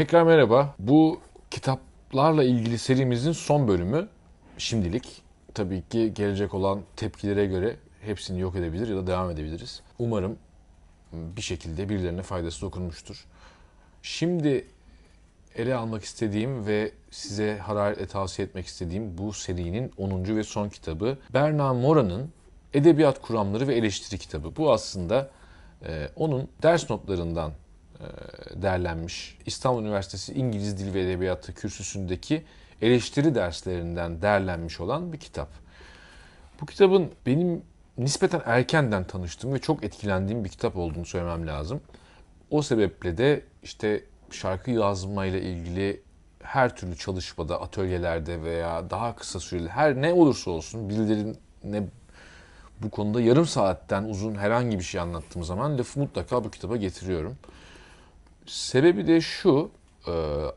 Tekrar merhaba. Bu kitaplarla ilgili serimizin son bölümü şimdilik. Tabii ki gelecek olan tepkilere göre hepsini yok edebilir ya da devam edebiliriz. Umarım bir şekilde birilerine faydası dokunmuştur. Şimdi ele almak istediğim ve size hararetle tavsiye etmek istediğim bu serinin 10. ve son kitabı Berna Mora'nın Edebiyat Kuramları ve Eleştiri kitabı. Bu aslında e, onun ders notlarından e, derlenmiş İstanbul Üniversitesi İngiliz Dil ve Edebiyatı kürsüsündeki eleştiri derslerinden derlenmiş olan bir kitap. Bu kitabın benim nispeten erkenden tanıştığım ve çok etkilendiğim bir kitap olduğunu söylemem lazım. O sebeple de işte şarkı yazmayla ilgili her türlü çalışmada, atölyelerde veya daha kısa süreli her ne olursa olsun birilerine bu konuda yarım saatten uzun herhangi bir şey anlattığım zaman lafı mutlaka bu kitaba getiriyorum. Sebebi de şu, e,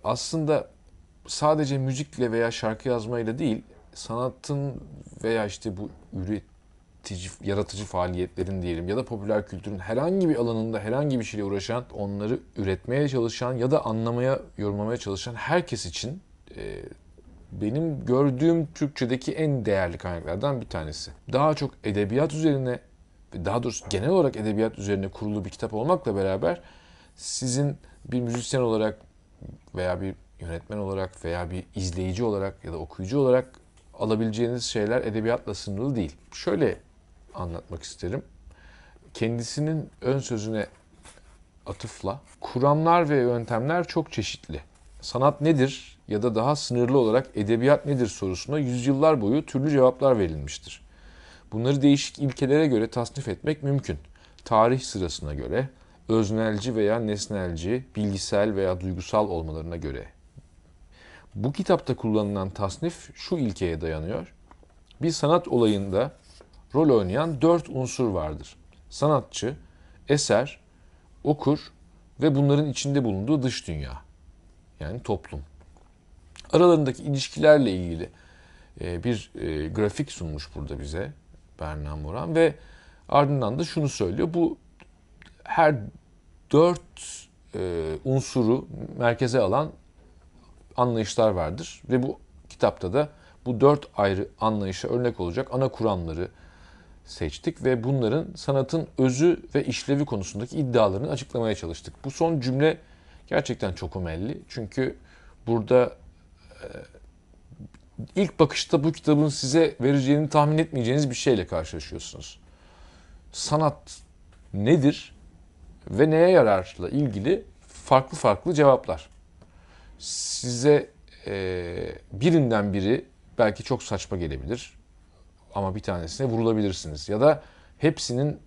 aslında sadece müzikle veya şarkı yazmayla değil, sanatın veya işte bu üretici, yaratıcı faaliyetlerin diyelim ya da popüler kültürün herhangi bir alanında herhangi bir şeyle uğraşan, onları üretmeye çalışan ya da anlamaya, yorumlamaya çalışan herkes için e, benim gördüğüm Türkçedeki en değerli kaynaklardan bir tanesi. Daha çok edebiyat üzerine daha doğrusu genel olarak edebiyat üzerine kurulu bir kitap olmakla beraber sizin bir müzisyen olarak veya bir yönetmen olarak veya bir izleyici olarak ya da okuyucu olarak alabileceğiniz şeyler edebiyatla sınırlı değil. Şöyle anlatmak isterim. Kendisinin ön sözüne atıfla kuramlar ve yöntemler çok çeşitli. Sanat nedir ya da daha sınırlı olarak edebiyat nedir sorusuna yüzyıllar boyu türlü cevaplar verilmiştir. Bunları değişik ilkelere göre tasnif etmek mümkün. Tarih sırasına göre, öznelci veya nesnelci, bilgisel veya duygusal olmalarına göre. Bu kitapta kullanılan tasnif şu ilkeye dayanıyor. Bir sanat olayında rol oynayan dört unsur vardır. Sanatçı, eser, okur ve bunların içinde bulunduğu dış dünya. Yani toplum. Aralarındaki ilişkilerle ilgili e, bir e, grafik sunmuş burada bize Berna Moran ve ardından da şunu söylüyor. Bu her dört e, unsuru merkeze alan anlayışlar vardır. Ve bu kitapta da bu dört ayrı anlayışa örnek olacak ana kuramları seçtik ve bunların sanatın özü ve işlevi konusundaki iddialarını açıklamaya çalıştık. Bu son cümle gerçekten çok ömelli. Çünkü burada e, ilk bakışta bu kitabın size vereceğini tahmin etmeyeceğiniz bir şeyle karşılaşıyorsunuz. Sanat nedir? ve neye yararla ilgili farklı farklı cevaplar. Size e, birinden biri belki çok saçma gelebilir ama bir tanesine vurulabilirsiniz. Ya da hepsinin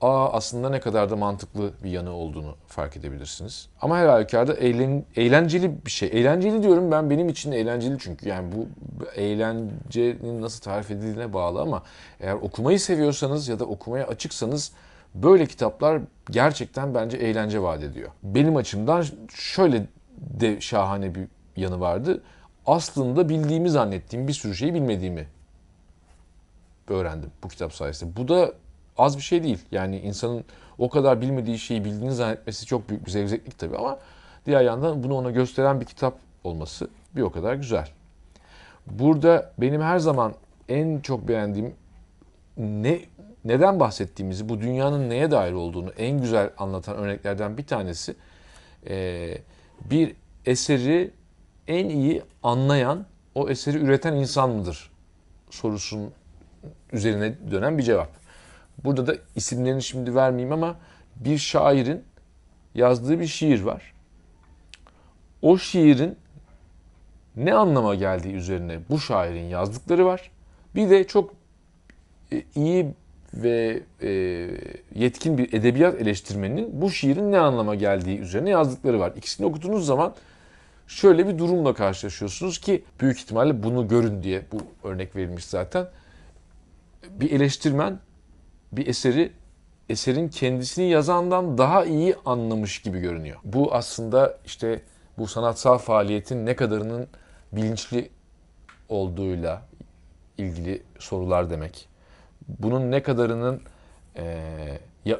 aa aslında ne kadar da mantıklı bir yanı olduğunu fark edebilirsiniz. Ama her halükarda eğlen, eğlenceli bir şey. Eğlenceli diyorum ben benim için eğlenceli çünkü yani bu eğlencenin nasıl tarif edildiğine bağlı ama eğer okumayı seviyorsanız ya da okumaya açıksanız Böyle kitaplar gerçekten bence eğlence vaat ediyor. Benim açımdan şöyle de şahane bir yanı vardı. Aslında bildiğimi zannettiğim bir sürü şeyi bilmediğimi öğrendim bu kitap sayesinde. Bu da az bir şey değil. Yani insanın o kadar bilmediği şeyi bildiğini zannetmesi çok büyük bir zevzeklik tabii ama diğer yandan bunu ona gösteren bir kitap olması bir o kadar güzel. Burada benim her zaman en çok beğendiğim ne neden bahsettiğimizi, bu dünyanın neye dair olduğunu en güzel anlatan örneklerden bir tanesi e, bir eseri en iyi anlayan, o eseri üreten insan mıdır sorusunun üzerine dönen bir cevap. Burada da isimlerini şimdi vermeyeyim ama bir şairin yazdığı bir şiir var. O şiirin ne anlama geldiği üzerine bu şairin yazdıkları var. Bir de çok e, iyi ve e, yetkin bir edebiyat eleştirmeninin bu şiirin ne anlama geldiği üzerine yazdıkları var. İkisini okuduğunuz zaman şöyle bir durumla karşılaşıyorsunuz ki büyük ihtimalle bunu görün diye bu örnek verilmiş zaten. Bir eleştirmen bir eseri eserin kendisini yazandan daha iyi anlamış gibi görünüyor. Bu aslında işte bu sanatsal faaliyetin ne kadarının bilinçli olduğuyla ilgili sorular demek bunun ne kadarının e,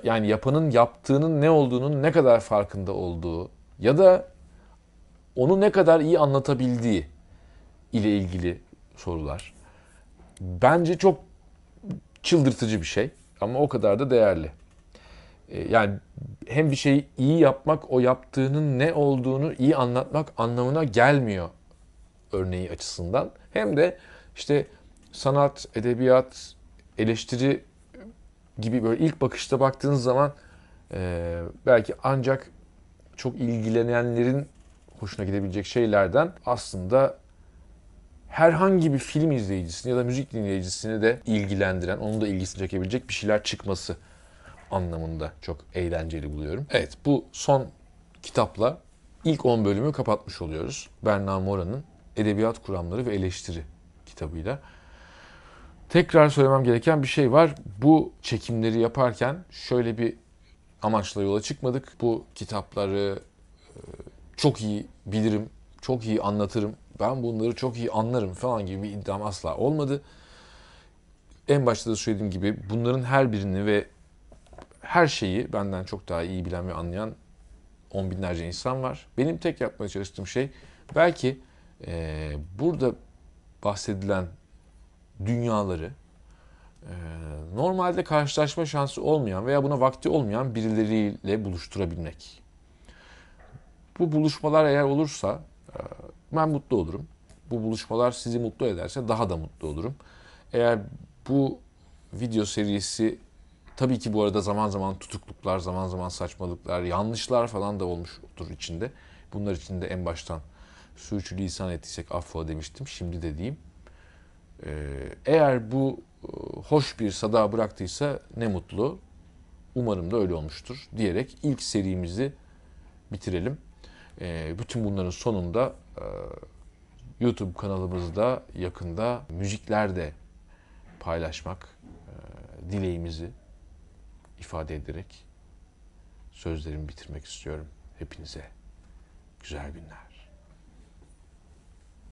yani yapanın yaptığının ne olduğunun ne kadar farkında olduğu ya da onu ne kadar iyi anlatabildiği ile ilgili sorular. Bence çok çıldırtıcı bir şey ama o kadar da değerli. E, yani hem bir şeyi iyi yapmak o yaptığının ne olduğunu iyi anlatmak anlamına gelmiyor örneği açısından. Hem de işte sanat, edebiyat, eleştiri gibi böyle ilk bakışta baktığınız zaman e, belki ancak çok ilgilenenlerin hoşuna gidebilecek şeylerden aslında herhangi bir film izleyicisini ya da müzik dinleyicisini de ilgilendiren, onun da ilgisini çekebilecek bir şeyler çıkması anlamında çok eğlenceli buluyorum. Evet bu son kitapla ilk 10 bölümü kapatmış oluyoruz. Berna Mora'nın Edebiyat Kuramları ve Eleştiri kitabıyla. Tekrar söylemem gereken bir şey var. Bu çekimleri yaparken şöyle bir amaçla yola çıkmadık. Bu kitapları e, çok iyi bilirim, çok iyi anlatırım, ben bunları çok iyi anlarım falan gibi bir iddiam asla olmadı. En başta da söylediğim gibi bunların her birini ve her şeyi benden çok daha iyi bilen ve anlayan on binlerce insan var. Benim tek yapmaya çalıştığım şey belki e, burada bahsedilen dünyaları e, normalde karşılaşma şansı olmayan veya buna vakti olmayan birileriyle buluşturabilmek. Bu buluşmalar eğer olursa e, ben mutlu olurum. Bu buluşmalar sizi mutlu ederse daha da mutlu olurum. Eğer bu video serisi tabii ki bu arada zaman zaman tutukluklar, zaman zaman saçmalıklar, yanlışlar falan da olmuştur içinde. Bunlar içinde en baştan sürçülisan ettiysek affola demiştim. Şimdi de diyeyim. Ee, eğer bu e, hoş bir sada bıraktıysa ne mutlu. Umarım da öyle olmuştur diyerek ilk serimizi bitirelim. Ee, bütün bunların sonunda e, YouTube kanalımızda yakında müziklerde paylaşmak e, dileğimizi ifade ederek sözlerimi bitirmek istiyorum. Hepinize güzel günler.